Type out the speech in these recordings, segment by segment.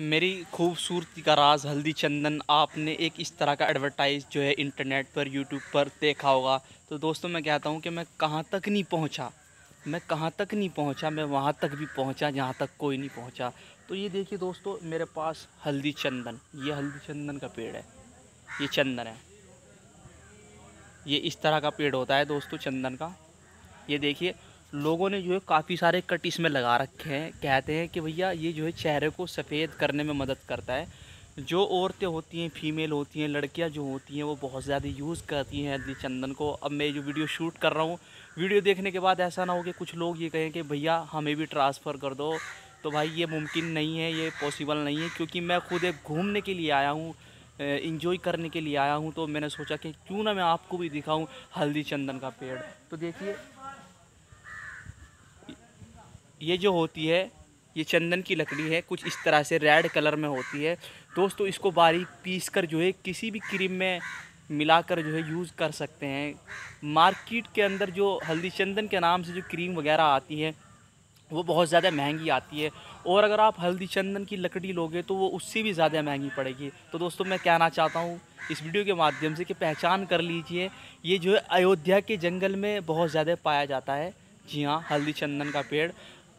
मेरी खूबसूरती का राज हल्दी चंदन आपने एक इस तरह का एडवर्टाइज़ जो है इंटरनेट पर यूट्यूब पर देखा होगा तो दोस्तों मैं कहता हूँ कि मैं कहाँ तक नहीं पहुँचा मैं कहाँ तक नहीं पहुँचा मैं वहाँ तक भी पहुँचा जहाँ तक कोई नहीं पहुँचा तो ये देखिए दोस्तों मेरे पास हल्दी चंदन ये हल्दी चंदन का पेड़ है ये चंदन है ये इस तरह का पेड़ होता है दोस्तों चंदन का ये देखिए लोगों ने जो है काफ़ी सारे कट इसमें लगा रखे हैं कहते हैं कि भैया ये जो है चेहरे को सफ़ेद करने में मदद करता है जो औरतें होती हैं फीमेल होती हैं लड़कियां जो होती हैं वो बहुत ज़्यादा यूज़ करती हैं हल्दी चंदन को अब मैं जो वीडियो शूट कर रहा हूँ वीडियो देखने के बाद ऐसा ना हो कि कुछ लोग ये कहें कि भैया हमें भी ट्रांसफ़र कर दो तो भाई ये मुमकिन नहीं है ये पॉसिबल नहीं है क्योंकि मैं खुद एक घूमने के लिए आया हूँ इन्जॉय करने के लिए आया हूँ तो मैंने सोचा कि क्यों ना मैं आपको भी दिखाऊँ हल्दी चंदन का पेड़ तो देखिए ये जो होती है ये चंदन की लकड़ी है कुछ इस तरह से रेड कलर में होती है दोस्तों इसको बारीक पीस कर जो है किसी भी क्रीम में मिलाकर जो है यूज़ कर सकते हैं मार्केट के अंदर जो हल्दी चंदन के नाम से जो क्रीम वगैरह आती है वो बहुत ज़्यादा महंगी आती है और अगर आप हल्दी चंदन की लकड़ी लोगे तो वो उससे भी ज़्यादा महंगी पड़ेगी तो दोस्तों मैं कहना चाहता हूँ इस वीडियो के माध्यम से कि पहचान कर लीजिए ये जो है अयोध्या के जंगल में बहुत ज़्यादा पाया जाता है जी हाँ हल्दी चंदन का पेड़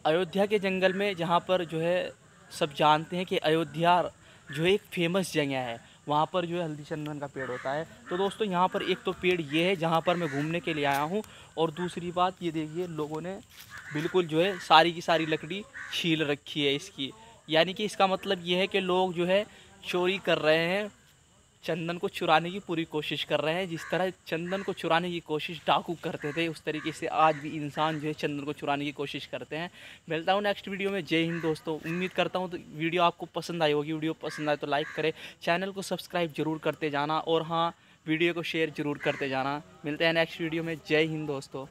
अयोध्या के जंगल में जहाँ पर जो है सब जानते हैं कि अयोध्या जो एक फेमस जगह है वहाँ पर जो है हल्दी चंदन का पेड़ होता है तो दोस्तों यहाँ पर एक तो पेड़ ये है जहाँ पर मैं घूमने के लिए आया हूँ और दूसरी बात ये देखिए लोगों ने बिल्कुल जो है सारी की सारी लकड़ी छील रखी है इसकी यानी कि इसका मतलब ये है कि लोग जो है चोरी कर रहे हैं चंदन को चुराने की पूरी कोशिश कर रहे हैं जिस तरह चंदन को चुराने की कोशिश डाकू करते थे उस तरीके से आज भी इंसान जो है चंदन को चुराने की कोशिश करते हैं मिलता हूँ नेक्स्ट वीडियो में जय हिंद दोस्तों उम्मीद करता हूँ तो वीडियो आपको पसंद आई होगी वीडियो पसंद आए तो लाइक करें चैनल को सब्सक्राइब जरूर करते जाना और हाँ वीडियो को शेयर जरूर करते जाना मिलते हैं नेक्स्ट वीडियो में जय हिंद दोस्तों